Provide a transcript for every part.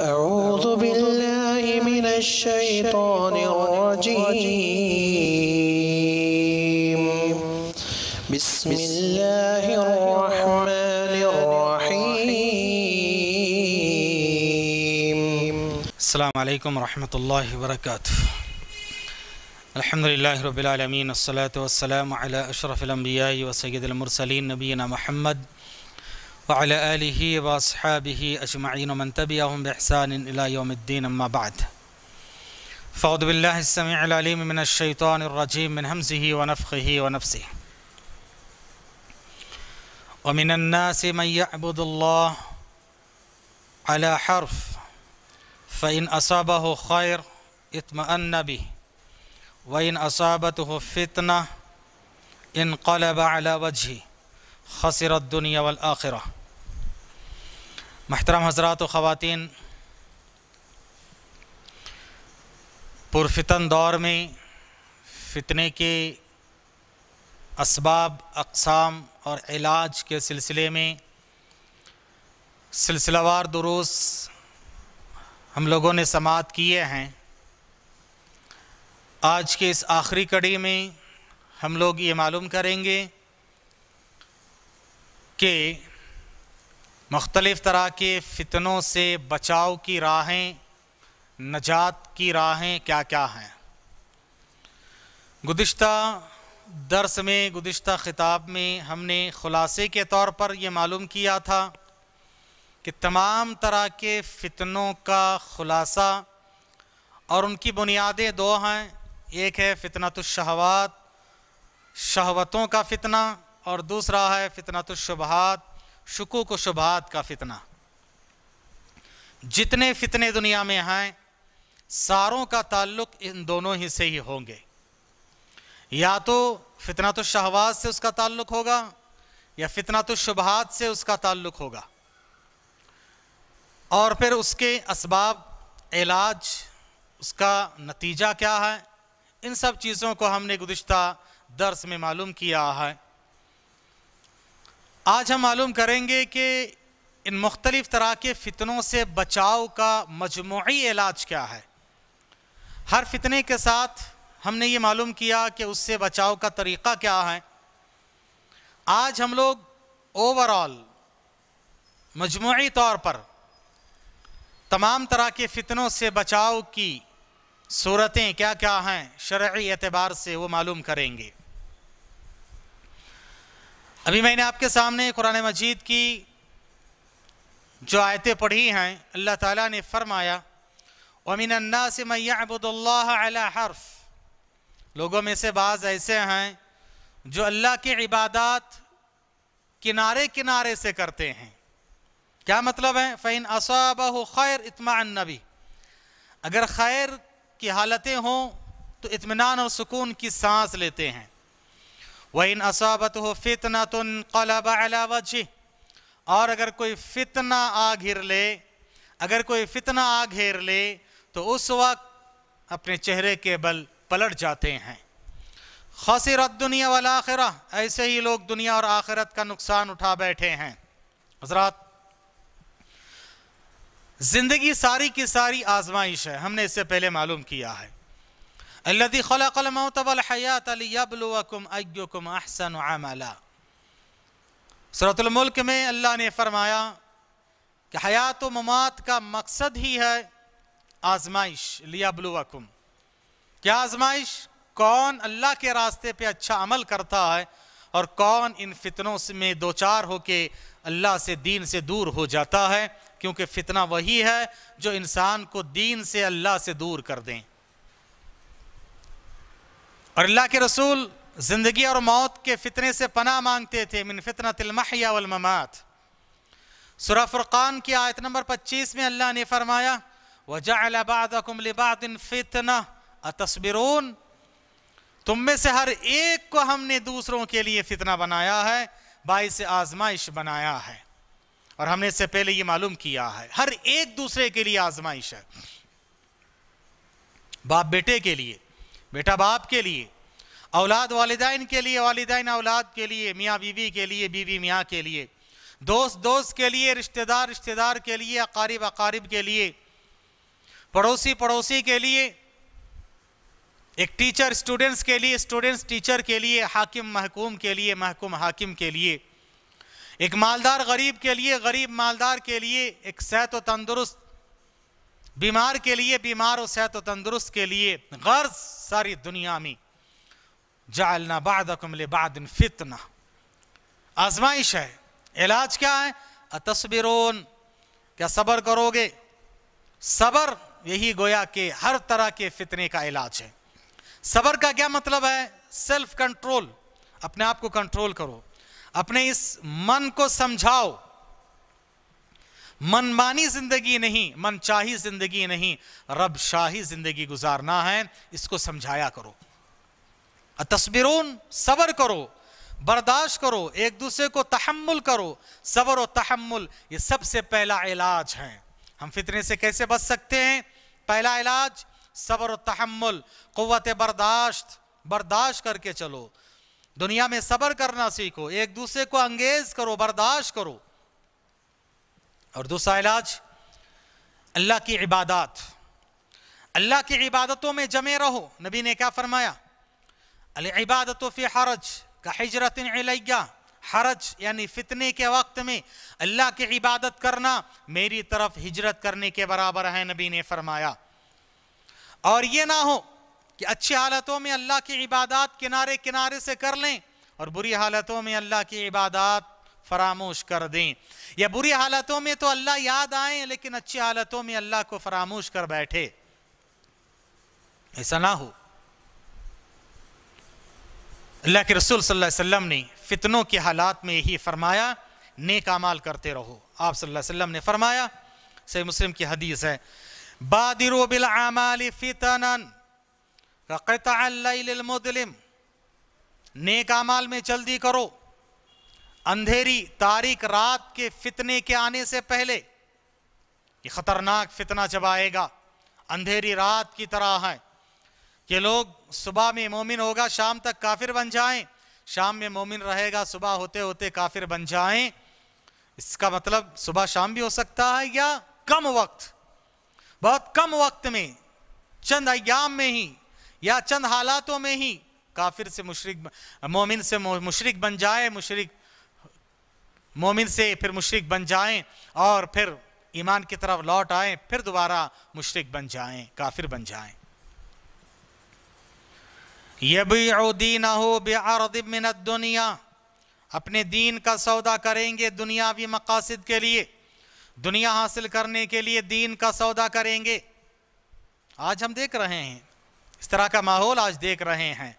أعوذ بالله من الشيطان الرجيم بسم الله الرحمن الرحيم السلام عليكم ورحمة الله وبركاته الحمد لله رب العالمين الصلاة والسلام على أشرف الأنبياء وسيد المرسلين نبينا محمد وعلى آله وأصحابه أجمعين ومن تبعهم بإحسان إلى يوم الدين أما بعد فأعوذ بالله السميع العليم من الشيطان الرجيم من همزه ونفخه ونفسه ومن الناس من يعبد الله على حرف فإن أصابه خير اطمأن به وإن أصابته فتنة انقلب على وجهه خسر الدنيا والآخرة महतरम हजरात व ख़वान पुरफितन दौर में फितने के इसबाब अकसाम और इलाज के सिलसिले में सिलसिलावार दुरूस हम लोगों ने समात किए हैं आज के इस आखिरी कड़ी में हम लोग ये मालूम करेंगे कि मुख्तलिफ़ तरह के फितनों से बचाव की राहें नजात की राहें क्या क्या हैं गुज्त दर्स में गुज्त ख़िताब में हमने ख़ुलासे के तौर पर यह मालूम किया था कि तमाम तरह के फितनों का ख़ुलासा और उनकी बुनियादें दो हैं एक है शहवात शहवतों का फितना और दूसरा है फितनतुलशुबहात शकूक शुबात का फितना जितने फितने दुनिया में हैं सारों का ताल्लुक इन दोनों ही से ही होंगे या तो फितना तो शहवाज से उसका ताल्लुक होगा या फितना तो शुबहात से उसका ताल्लुक होगा और फिर उसके इसबाब इलाज उसका नतीजा क्या है इन सब चीज़ों को हमने गुज्त दर्स में मालूम किया है आज हम मालूम करेंगे कि इन मुख्तलिफ़ तरह के फ़ितनों से बचाव का मजमू इलाज क्या है हर फितने के साथ हमने ये मालूम किया कि उससे बचाव का तरीक़ा क्या है आज हम लोग ओवरऑल मजमू तौर पर तमाम तरह के फ़ितनों से बचाव की सूरतें क्या क्या हैं शर्य एतबार से वो मालूम करेंगे अभी मैंने आपके सामने कुरान मजीद की जो आयतें पढ़ी हैं अल्लाह ताला ने फरमाया अन्ना से मैबुदल्ला हर्फ लोगों में से बाज़ ऐसे हैं जो अल्लाह की इबादत किनारे किनारे से करते हैं क्या मतलब है फ़ैन असाबह खैर इतमान नबी अगर खैर की हालतें हों तो इतमान और सुकून की सांस लेते हैं व इन असाबत हो फितना तुन कलब अलावजी और अगर कोई फितना आ घिर ले अगर कोई फितना आ घेर ले तो उस वक्त अपने चेहरे के बल पलट जाते हैं खसरत दुनिया वाला आखिरा ऐसे ही लोग दुनिया और आखिरत का नुकसान उठा बैठे हैं हजरात ज़िंदगी सारी की सारी आजमाइश है हमने इससे पहले मालूम किया है अल्लदी खलकल मौत वल हयात लियब्लुवकुम अय्युकुम अहसन अमला सूरतुल मुल्क में अल्लाह ने फरमाया कि हयात व ममात का मकसद ही है आजमाइश लियब्लुवकुम क्या आजमाइश कौन अल्लाह के रास्ते पे अच्छा अमल करता है और कौन इन फितनों में दो चार होके अल्लाह से दीन से दूर हो जाता है क्योंकि फितना वही है जो इंसान को दीन से अल्लाह से दूर कर दें और अल्लाह के रसूल ज़िंदगी और मौत के फितने से पना मांगते थे मिन फितना तिलमहिया वलममात सुरा फुरक़ान की आयत नंबर 25 में अल्लाह ने फरमाया वजाबादम फितना तस्बिरून तुम में से हर एक को हमने दूसरों के लिए फितना बनाया है बाई से आजमाइश बनाया है और हमने इससे पहले ये मालूम किया है हर एक दूसरे के लिए आजमाइश है बाप बेटे के लिए बेटा बाप के लिए औलाद वालदाइन के लिए वालदान औलाद के लिए मियाँ बीवी के लिए बीवी मियाँ के लिए दोस्त दोस्त के लिए रिश्तेदार रिश्तेदार के लिए अकारीब अकारीब के लिए पड़ोसी पड़ोसी के लिए एक टीचर स्टूडेंट्स के लिए स्टूडेंट्स टीचर के लिए हाकिम महकूम के लिए महकूम हाकिम के लिए एक मालदार गरीब के लिए गरीब मालदार के लिए एक सेहत व तंदुरुस्त बीमार के लिए बीमार और सेहत तंदुरुस्त के लिए गर्ज सारी दुनिया में जालना अकमले बाद फितना आजमाइश है इलाज क्या है अतस्बिरोन क्या सबर करोगे सबर यही गोया के हर तरह के फितने का इलाज है सबर का क्या मतलब है सेल्फ कंट्रोल अपने आप को कंट्रोल करो अपने इस मन को समझाओ मनमानी जिंदगी नहीं मनचाही जिंदगी नहीं रब शाही जिंदगी गुजारना है इसको समझाया करो तस्बिरून सबर करो बर्दाश्त करो एक दूसरे को तहमुल करो सबर और तहमुल ये सबसे पहला इलाज है हम फितने से कैसे बच सकते हैं पहला इलाज सबर और तहमुल क़वत बर्दाश्त बर्दाश्त करके चलो दुनिया में सबर करना सीखो एक दूसरे को अंगेज करो बर्दाश्त करो और दूसरा इलाज अल्लाह की इबादत अल्लाह की इबादतों में जमे रहो नबी ने क्या फरमाया अल इबादत फ़ी हरज का हजरत अलैया हरज यानी फितने के वक्त में अल्लाह की इबादत करना मेरी तरफ हिजरत करने के बराबर है नबी ने फरमाया और ये ना हो कि अच्छी हालतों में अल्लाह की इबादत किनारे किनारे से कर लें और बुरी हालतों में अल्लाह की इबादत फरामोश कर दें या बुरी हालतों में तो अल्लाह याद आए लेकिन अच्छी हालतों में अल्लाह को फरामोश कर बैठे ऐसा ना हो अल्लाह के रसूल सल्लल्लाहु अलैहि वसल्लम ने फितनों के हालात में यही फरमाया नेक अमाल करते रहो आप सल्लल्लाहु अलैहि वसल्लम ने फरमाया सही मुस्लिम की हदीस है बादिरो बिल आमाल फितनन रक़तअल मुदलिम नेक अमाल में जल्दी करो अंधेरी तारीख रात के फितने के आने से पहले ये खतरनाक फितना जब आएगा अंधेरी रात की तरह है कि लोग सुबह में मोमिन होगा शाम तक काफिर बन जाएं शाम में मोमिन रहेगा सुबह होते होते काफिर बन जाएं इसका मतलब सुबह शाम भी हो सकता है या कम वक्त बहुत कम वक्त में चंद अयाम में ही या चंद हालातों में ही काफिर से मुशरक मोमिन से मुशरक बन जाए मुशरक मोमिन से फिर मुशरक बन जाएं और फिर ईमान की तरफ लौट आए फिर दोबारा मुशरक बन जाएं काफिर बन जाएं दुनिया अपने दीन का सौदा करेंगे दुनियावी मकासद के लिए दुनिया हासिल करने के लिए दीन का सौदा करेंगे आज हम देख रहे हैं इस तरह का माहौल आज देख रहे हैं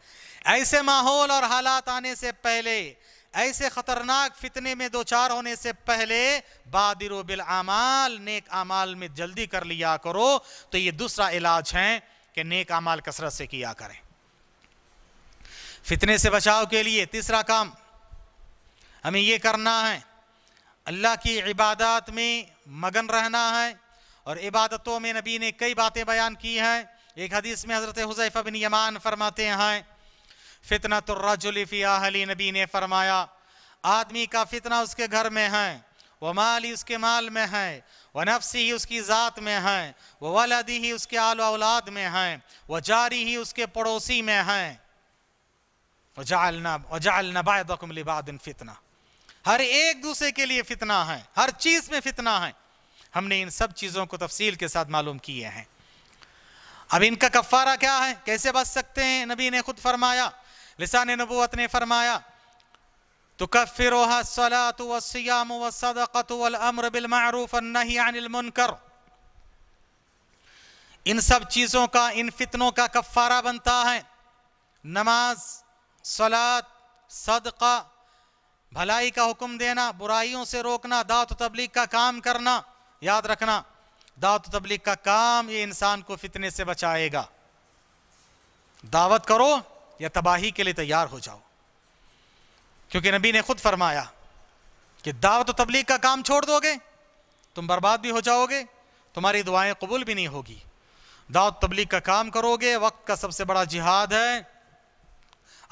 ऐसे माहौल और हालात आने से पहले ऐसे खतरनाक फितने में दो चार होने से पहले बादिरो बिल आमाल नेक आमाल में जल्दी कर लिया करो तो ये दूसरा इलाज है कि नेक आमाल कसरत से किया करें फितने से बचाव के लिए तीसरा काम हमें ये करना है अल्लाह की इबादत में मगन रहना है और इबादतों में नबी ने कई बातें बयान की हैं एक हदीस में हज़रत हुज़ैफ़ा बिन यमान फरमाते हैं फितना तो रजुलफ़ी आहली नबी ने फरमाया आदमी का फितना उसके घर में है माल ही उसके माल में है वह नफ्सी ही उसकी ज़ात में है वह वलदी ही उसके आल औलाद में है वह जारी ही उसके पड़ोसी में है वजाल नबादन फितना हर एक दूसरे के लिए फितना है हर चीज़ में फितना है हमने इन सब चीज़ों को तफसील के साथ मालूम किए हैं अब इनका कफ़ारा क्या है कैसे बच सकते हैं नबी ने खुद फरमाया लिसान नबूत ने फरमाया तो कफ़िर सलात वसयाम वसदक़त इन सब चीज़ों का इन फितनों का कफ़ारा बनता है नमाज सलात सदका भलाई का हुक्म देना बुराइयों से रोकना दावत तबलीग का काम करना याद रखना दावत तबलीग का काम ये इंसान को फितने से बचाएगा दावत करो या तबाही के लिए तैयार हो जाओ क्योंकि नबी ने खुद फरमाया कि दावत तबलीग का काम छोड़ दोगे तुम बर्बाद भी हो जाओगे तुम्हारी दुआएं कबूल भी नहीं होगी दावत तबलीग का काम करोगे वक्त का सबसे बड़ा जिहाद है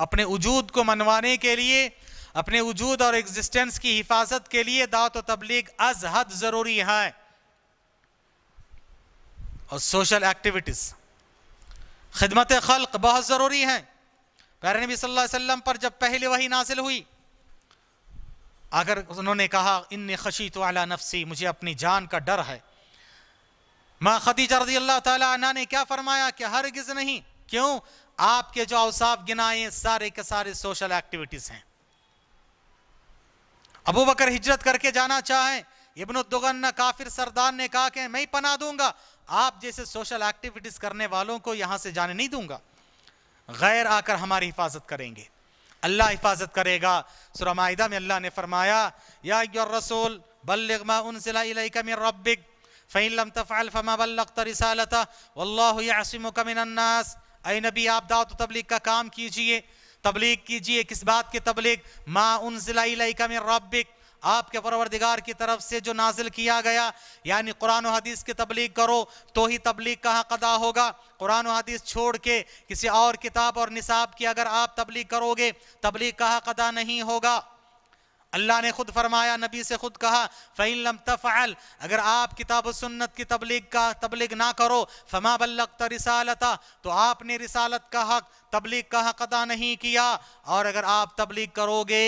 अपने वजूद को मनवाने के लिए अपने वजूद और एग्जिस्टेंस की हिफाजत के लिए दावत तबलीग अज हद ज़रूरी है और सोशल एक्टिविटीज़ खिदमत खल्क बहुत ज़रूरी हैं प्यारे नबी सल्लल्लाहु अलैहि वसल्लम पर जब पहले वही नासिल हुई अगर उन्होंने कहा इन खशी तो अला नफसी मुझे अपनी जान का डर है माँ खदीजा रजी अल्लाह तला ने क्या फरमाया कि गिज नहीं क्यों आपके जो अवसाफ गिनाए सारे के सारे सोशल एक्टिविटीज़ हैं अबू बकर हिजरत करके जाना चाहें इबन काफिर सरदार ने कहा कि मैं पना दूंगा आप जैसे सोशल एक्टिविटीज़ करने वालों को यहां से जाने नहीं दूंगा गैर आकर हमारी हिफाजत करेंगे अल्लाह हिफाजत करेगा सुरमाहिदा में अल्लाह ने फरमाया या रसूल बल्लमा रब्बिक फ़ैलम तफ़ाल फ़मा बल्लत वल्लासिमकमिनन्नास अय नबी आप दावत तबलीग का काम कीजिए तबलीग कीजिए किस बात की तबलीग माँ उन ज़िला रब्बिक आपके परवरदिगार की तरफ से जो नाजिल किया गया यानी कुरान हदीस की तबलीग करो तो ही तबलीग का हक अदा होगा कुरान हदीस छोड़ के किसी और किताब और निसाब की अगर आप तबलीग करोगे तबलीग का हक अदा नहीं होगा अल्लाह ने खुद फरमाया नबी से खुद कहा फ़ैलम तफ़ल अगर आप किताब सुन्नत की तबलीग का तबलीग ना करो फमा बल्लक रिसालता तो आपने रिसालत का हक तबलीग का हक अदा नहीं किया और अगर आप तबलीग करोगे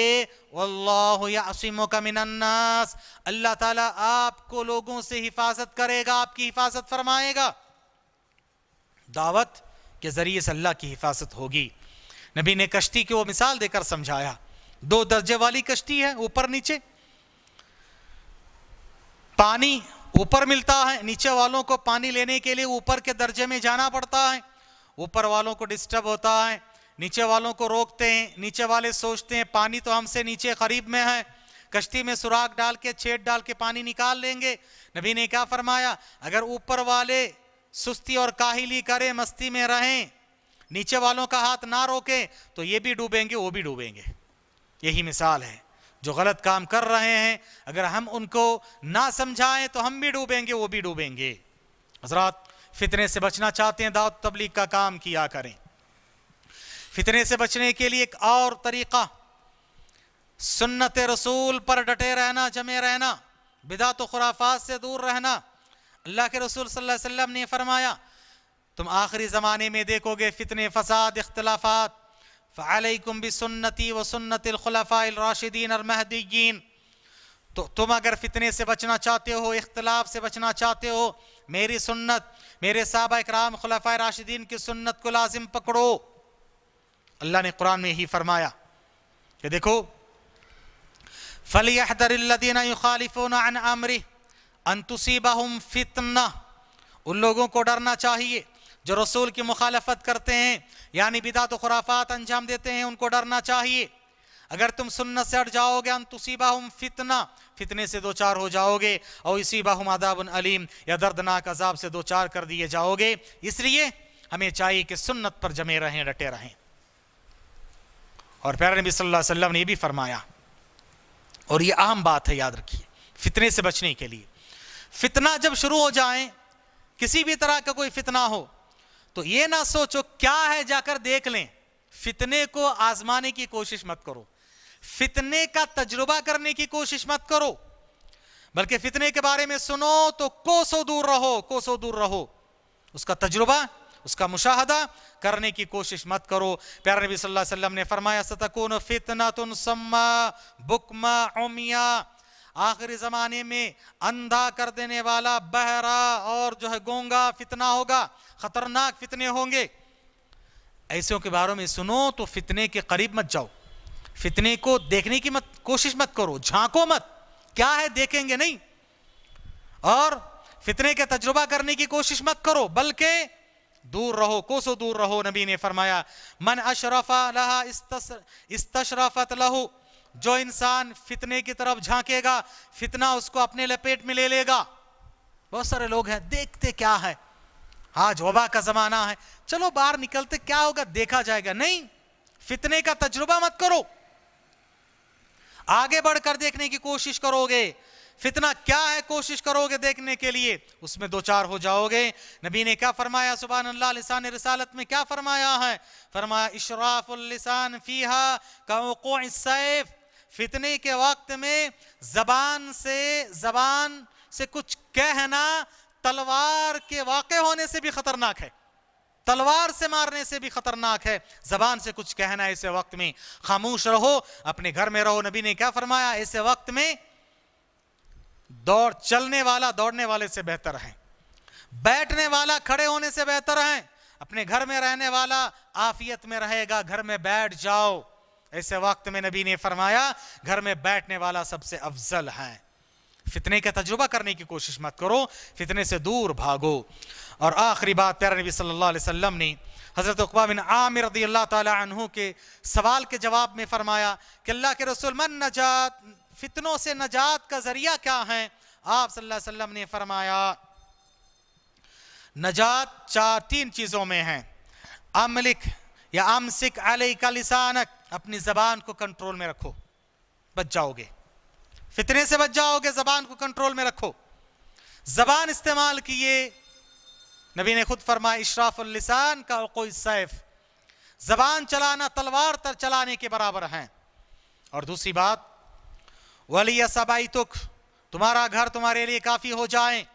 वल्लासिम का मिनन्नास अल्लाह ताला आपको लोगों से हिफाजत करेगा आपकी हिफाजत फरमाएगा दावत के ज़रिए से अल्लाह की हिफाजत होगी नबी ने कश्ती की वो मिसाल देकर समझाया दो दर्जे वाली कश्ती है ऊपर नीचे पानी ऊपर मिलता है नीचे वालों को पानी लेने के लिए ऊपर के दर्जे में जाना पड़ता है ऊपर वालों को डिस्टर्ब होता है नीचे वालों को रोकते हैं नीचे वाले सोचते हैं पानी तो हमसे नीचे करीब में है कश्ती में सुराख डाल के छेद डाल के पानी निकाल लेंगे नबी ने क्या फरमाया अगर ऊपर वाले सुस्ती और काहिली करें मस्ती में रहें नीचे वालों का हाथ ना रोके तो ये भी डूबेंगे वो भी डूबेंगे यही मिसाल है जो गलत काम कर रहे हैं अगर हम उनको ना समझाएं तो हम भी डूबेंगे वो भी डूबेंगे हजरात फितने से बचना चाहते हैं दावत तबलीग का काम किया करें फितने से बचने के लिए एक और तरीका सुन्नत रसूल पर डटे रहना जमे रहना बिदा तो खुराफात से दूर रहना अल्लाह के रसूल सल्लल्लाहु अलैहि वसल्लम ने फरमाया तुम आखिरी ज़माने में देखोगे फितने फसाद इख्तलाफात فعليكم بسنتي व الخلفاء الراشدين المهديين तो तुम अगर फितने से बचना चाहते हो इख्तलाफ से बचना चाहते हो मेरी सुन्नत मेरे साहबा इकराम खलफा राशिदीन की सुन्नत को लाजिम पकड़ो अल्लाह ने कुरान में ही फरमाया कि देखो फलियादीन युखालिफोना अन आमरी अनतुसीबा फितना उन लोगों को डरना चाहिए जो रसूल की मुखालफत करते हैं यानी बिदात तो खुराफात अंजाम देते हैं उनको डरना चाहिए अगर तुम सुन्नत से अट जाओगे अन हम फितना फितने से दो चार हो जाओगे और इसी बाहुम अदाबन अलीम या दर्दनाक अजाब से दो चार कर दिए जाओगे इसलिए हमें चाहिए कि सुन्नत पर जमे रहें डटे रहें और प्यार नबी सल्लल्लाहु अलैहि वसल्लम ने यह भी फरमाया और ये अहम बात है याद रखिए फितने से बचने के लिए फितना जब शुरू हो जाए किसी भी तरह का कोई फितना हो तो ये ना सोचो क्या है जाकर देख लें फितने को आजमाने की कोशिश मत करो फितने का तजुर्बा करने की कोशिश मत करो बल्कि फितने के बारे में सुनो तो कोसो दूर रहो कोसो दूर रहो उसका तजुर्बा उसका मुशाहदा करने की कोशिश मत करो प्यार नबी सल्लल्लाहु अलैहि वसल्लम ने फरमाया सतकुन फितना तुन सम्मा बुकमा उमिया आखिरी ज़माने में अंधा कर देने वाला बहरा और जो है गोंगा फितना होगा ख़तरनाक फितने होंगे ऐसे के बारे में सुनो तो फितने के करीब मत जाओ फितने को देखने की मत कोशिश मत करो झांको मत क्या है देखेंगे नहीं और फितने का तजुर्बा करने की कोशिश मत करो बल्कि दूर रहो कोसो दूर रहो नबी ने फरमाया मन अशरफा लहा इस्तशरफत लहू जो इंसान फितने की तरफ झांकेगा फितना उसको अपने लपेट में ले लेगा बहुत सारे लोग हैं देखते क्या है आज वबा का जमाना है चलो बाहर निकलते क्या होगा देखा जाएगा नहीं फितने का तजुर्बा मत करो आगे बढ़कर देखने की कोशिश करोगे फितना क्या है कोशिश करोगे देखने के लिए उसमें दो चार हो जाओगे नबी ने क्या फरमाया सुबह अल्लाह लिसान रिसालत में क्या फरमाया है फरमाया इशराफुल लिसान फीहा का फितने के वक्त में जबान से जबान से कुछ कहना तलवार के वाक़ होने से भी खतरनाक है तलवार से मारने से भी खतरनाक है जबान से कुछ कहना ऐसे वक्त में खामोश रहो अपने घर में रहो नबी ने क्या फरमाया ऐसे वक्त में दौड़ चलने वाला दौड़ने वाले से बेहतर है बैठने वाला खड़े होने से बेहतर है अपने घर में रहने वाला आफियत में रहेगा घर में बैठ जाओ ऐसे वक्त में नबी ने फरमाया घर में बैठने वाला सबसे अफजल है फितने का तजुर्बा करने की कोशिश मत करो फितने से दूर भागो और आखिरी बात प्यारा नबी सल्लल्लाहु अलैहि वसल्लम ने हज़रत उकबा बिन आमिर रदी अल्लाह तु के सवाल के जवाब में फरमाया कि अल्लाह के रसूल मन नजात फितनों से नजात का ज़रिया क्या है आप सल्लल्लाहु अलैहि वसल्लम ने फरमाया नजात चार तीन चीज़ों में है अमलिक या अमसिक अलिका लिसानक अपनी ज़बान को कंट्रोल में रखो बच जाओगे फितने से बच जाओगे ज़बान को कंट्रोल में रखो ज़बान इस्तेमाल किए नबी ने खुद फरमाया इशराफुल्लिसान का कोई सैफ ज़बान चलाना तलवार तर चलाने के बराबर है और दूसरी बात वली सबाई तुख तुम्हारा घर तुम्हारे लिए काफ़ी हो जाए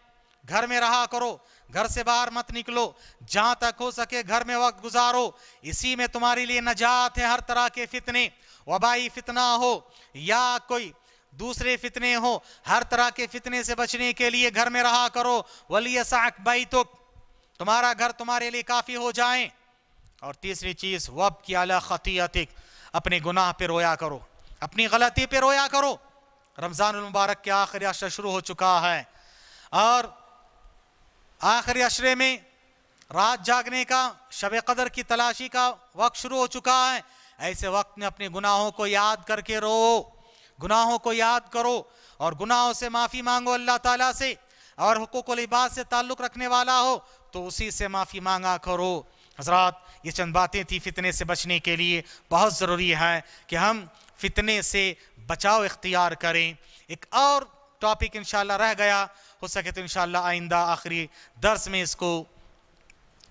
घर में रहा करो घर से बाहर मत निकलो जहां तक हो सके घर में वक्त गुजारो इसी में तुम्हारे लिए नजात है हर तरह के फितने वबाई फितना हो या कोई दूसरे फितने हो हर तरह के फितने से बचने के लिए घर में रहा करो वलिया साक बाई तो तुम्हारा घर तुम्हारे लिए काफ़ी हो जाए और तीसरी चीज़ वब की अला खतियतिक अपने गुनाह पे रोया करो अपनी गलती पे रोया करो रमज़ान मुबारक के आखिरी आशा शुरू हो चुका है और आखिरी अशरे में रात जागने का शब कदर की तलाशी का वक्त शुरू हो चुका है ऐसे वक्त में अपने गुनाहों को याद करके रो गुनाहों को याद करो और गुनाहों से माफ़ी मांगो अल्लाह ताला से और हुकूक लिबास से ताल्लुक़ रखने वाला हो तो उसी से माफ़ी मांगा करो हजरात ये चंद बातें थी फितने से बचने के लिए बहुत ज़रूरी है कि हम फितने से बचाव इख्तियार करें एक और टॉपिक इन रह गया हो सके तो इन आइंदा आखिरी दर्स में इसको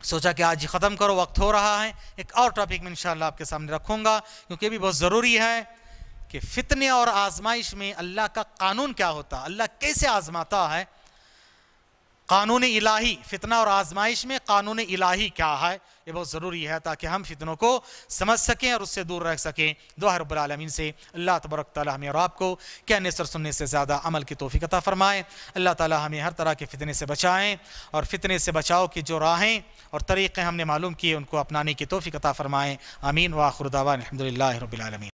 सोचा कि आज ही ख़त्म करो वक्त हो रहा है एक और टॉपिक में इन आपके सामने रखूँगा क्योंकि भी बहुत ज़रूरी है कि फ़ितने और आजमाइश में अल्लाह का कानून क्या होता है अल्लाह कैसे आजमाता है कानून इलाही फितना और आजमाइश में कानून इलाही क्या है ये बहुत ज़रूरी है ताकि हम फितनों को समझ सकें और उससे दूर रह सकें दुआ रबालमीन से अल्लाह तबरक ताली हमें और आपको क्या नसर सुनने से ज़्यादा अमल की तोफ़ी कता फ़रमाएँ अल्लाह ताली हमें हर तरह के फितने से बचाएँ और फितने से बचाओ की जो राहें और तरीक़े हमने मालूम किए उनको अपनाने की तोफ़ी कता फ़रमाएँ अमीन वाखुरदावा अलहमदिल्ला